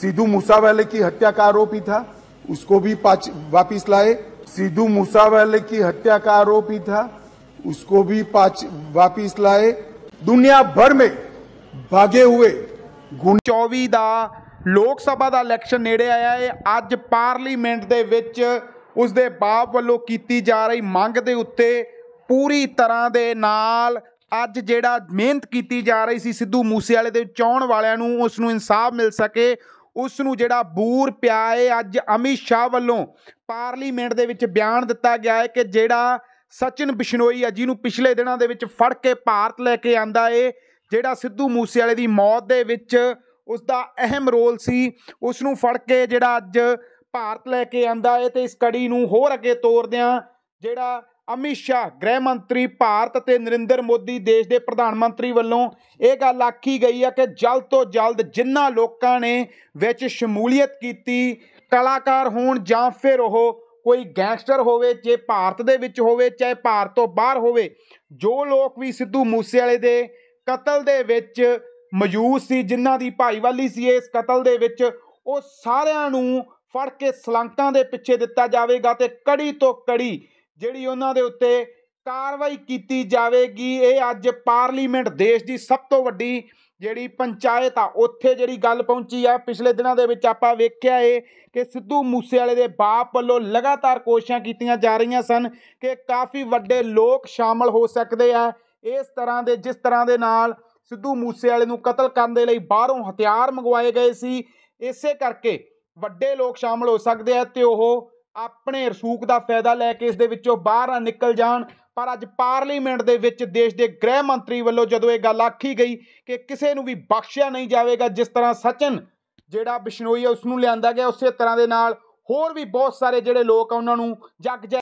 सिद्धू मूसावाले की हत्या का आरोपी था उसको भी वापिस लाए सिद्धू मूसावाले की हत्या का आरोपी था उसको भी वापिस लाए ਦੁਨੀਆ ਭਰ ਮੇ ਭਾਗੇ ਹੋਏ 24 ਦਾ ਲੋਕ ਸਭਾ ਦਾ ਇਲੈਕਸ਼ਨ ਨੇੜੇ ਆਇਆ ਹੈ ਅੱਜ ਪਾਰਲੀਮੈਂਟ ਦੇ ਵਿੱਚ ਉਸ ਦੇ ਬਾਪ ਵੱਲੋਂ ਕੀਤੀ ਜਾ ਰਹੀ ਮੰਗ ਦੇ ਉੱਤੇ ਪੂਰੀ ਤਰ੍ਹਾਂ ਦੇ ਨਾਲ ਅੱਜ ਜਿਹੜਾ ਮਿਹਨਤ ਕੀਤੀ ਜਾ ਰਹੀ ਸੀ ਸਿੱਧੂ ਮੂਸੇਵਾਲੇ ਦੇ ਚਾਹਣ ਵਾਲਿਆਂ ਨੂੰ ਉਸ ਨੂੰ ਇਨਸਾਫ ਮਿਲ ਸਕੇ ਉਸ ਨੂੰ ਜਿਹੜਾ ਬੂਰ ਪਿਆ ਏ ਅੱਜ ਅਮਿਤ ਸ਼ਾਹ ਵੱਲੋਂ ਪਾਰਲੀਮੈਂਟ ਦੇ ਵਿੱਚ ਬਿਆਨ ਦਿੱਤਾ ਗਿਆ ਹੈ ਕਿ ਜਿਹੜਾ ਸਚਿਨ ਬਿਸ਼ਨੋਈ ਆ ਜਿਹਨੂੰ ਪਿਛਲੇ ਦਿਨਾਂ ਦੇ ਵਿੱਚ ਫੜ ਕੇ ਭਾਰਤ ਲੈ ਕੇ ਆਂਦਾ ਏ ਜਿਹੜਾ ਸਿੱਧੂ ਮੂਸੇਵਾਲੇ ਦੀ ਮੌਤ ਦੇ ਵਿੱਚ ਉਸ ਦਾ ਅਹਿਮ ਰੋਲ ਸੀ ਉਸ ਨੂੰ ਫੜ ਕੇ ਜਿਹੜਾ ਅੱਜ ਭਾਰਤ ਲੈ ਕੇ ਆਂਦਾ ਏ ਤੇ ਇਸ ਕੜੀ ਨੂੰ ਹੋਰ ਅੱਗੇ ਤੋਰਦਿਆਂ ਜਿਹੜਾ ਅਮਿਤ ਸ਼ਾਹ ਗ੍ਰਹਿ ਮੰਤਰੀ ਭਾਰਤ ਤੇ ਨਰਿੰਦਰ ਮੋਦੀ ਦੇਸ਼ ਦੇ ਪ੍ਰਧਾਨ ਮੰਤਰੀ ਵੱਲੋਂ ਇਹ ਗੱਲ ਆਖੀ ਗਈ ਹੈ ਕਿ ਜਲਦ ਤੋਂ ਜਲਦ ਜਿੰਨਾ ਲੋਕਾਂ ਨੇ ਵਿੱਚ ਸ਼ਮੂਲੀਅਤ ਕੀਤੀ ਕਲਾਕਾਰ ਹੋਣ ਜਾਂ ਫਿਰ ਉਹ ਕੋਈ ਗੈਂਗਸਟਰ ਹੋਵੇ ਜੇ ਭਾਰਤ ਦੇ ਵਿੱਚ ਹੋਵੇ ਚਾਹੇ ਭਾਰਤ ਤੋਂ ਬਾਹਰ ਹੋਵੇ ਜੋ ਲੋਕ ਵੀ ਸਿੱਧੂ ਮੂਸੇਵਾਲੇ ਦੇ ਕਤਲ ਦੇ ਵਿੱਚ ਮੌਜੂਦ ਸੀ ਜਿਨ੍ਹਾਂ ਦੀ ਭਾਈਵਾਲੀ ਸੀ ਇਸ ਕਤਲ ਦੇ ਵਿੱਚ ਉਹ ਸਾਰਿਆਂ ਨੂੰ ਫੜ ਕੇ ਸਲੰਕਾਂ ਦੇ ਪਿੱਛੇ ਦਿੱਤਾ ਜਾਵੇਗਾ ਤੇ ਕੜੀ ਤੋਂ ਕੜੀ ਜਿਹੜੀ ਉਹਨਾਂ ਦੇ ਉੱਤੇ ਕਾਰਵਾਈ ਕੀਤੀ ਜਾਵੇਗੀ ਇਹ ਅੱਜ ਪਾਰਲੀਮੈਂਟ ਦੇਸ਼ ਦੀ ਸਭ ਤੋਂ ਵੱਡੀ ਜਿਹੜੀ ਪੰਚਾਇਤ ਆ ਉੱਥੇ ਜਿਹੜੀ ਗੱਲ ਪਹੁੰਚੀ ਆ ਪਿਛਲੇ ਦਿਨਾਂ ਦੇ ਵਿੱਚ ਆਪਾਂ ਵੇਖਿਆ ਏ ਕਿ ਸਿੱਧੂ ਮੂਸੇਵਾਲੇ ਦੇ ਬਾਪ ਵੱਲੋਂ ਲਗਾਤਾਰ ਕੋਸ਼ਿਸ਼ਾਂ ਕੀਤੀਆਂ ਜਾ ਰਹੀਆਂ ਸਨ ਕਿ ਕਾਫੀ ਵੱਡੇ ਲੋਕ ਸ਼ਾਮਲ ਹੋ ਸਕਦੇ ਆ ਇਸ ਤਰ੍ਹਾਂ ਦੇ ਜਿਸ ਤਰ੍ਹਾਂ ਦੇ ਨਾਲ ਸਿੱਧੂ ਮੂਸੇਵਾਲੇ ਨੂੰ ਕਤਲ ਕਰਨ ਦੇ ਲਈ ਬਾਹਰੋਂ ਹਥਿਆਰ ਮੰਗਵਾਏ ਗਏ ਸੀ ਇਸੇ ਕਰਕੇ ਵੱਡੇ ਲੋਕ ਸ਼ਾਮਲ ਹੋ ਸਕਦੇ ਆ ਤੇ ਉਹ ਆਪਣੇ ਰਸੂਖ ਦਾ ਫਾਇਦਾ ਲੈ ਕੇ ਇਸ ਦੇ ਵਿੱਚੋਂ ਬਾਹਰ ਨਿਕਲ ਜਾਣ ਪਰ ਅੱਜ ਪਾਰਲੀਮੈਂਟ ਦੇ ਵਿੱਚ ਦੇਸ਼ ਦੇ ਗ੍ਰਹਿ ਮੰਤਰੀ ਵੱਲੋਂ ਜਦੋਂ ਇਹ ਗੱਲ ਆਖੀ ਗਈ ਕਿ ਕਿਸੇ ਨੂੰ ਵੀ ਬਖਸ਼ਿਆ ਨਹੀਂ ਜਾਵੇਗਾ ਜਿਸ ਤਰ੍ਹਾਂ ਸਚਨ ਜਿਹੜਾ ਬਿਸ਼ਨੋਈ ਹੈ ਉਸ ਨੂੰ ਲਿਆਂਦਾ ਗਿਆ ਉਸੇ ਤਰ੍ਹਾਂ ਦੇ ਨਾਲ ਹੋਰ ਵੀ ਬਹੁਤ ਸਾਰੇ ਜਿਹੜੇ ਲੋਕ ਆ ਉਹਨਾਂ ਨੂੰ ਜੱਗ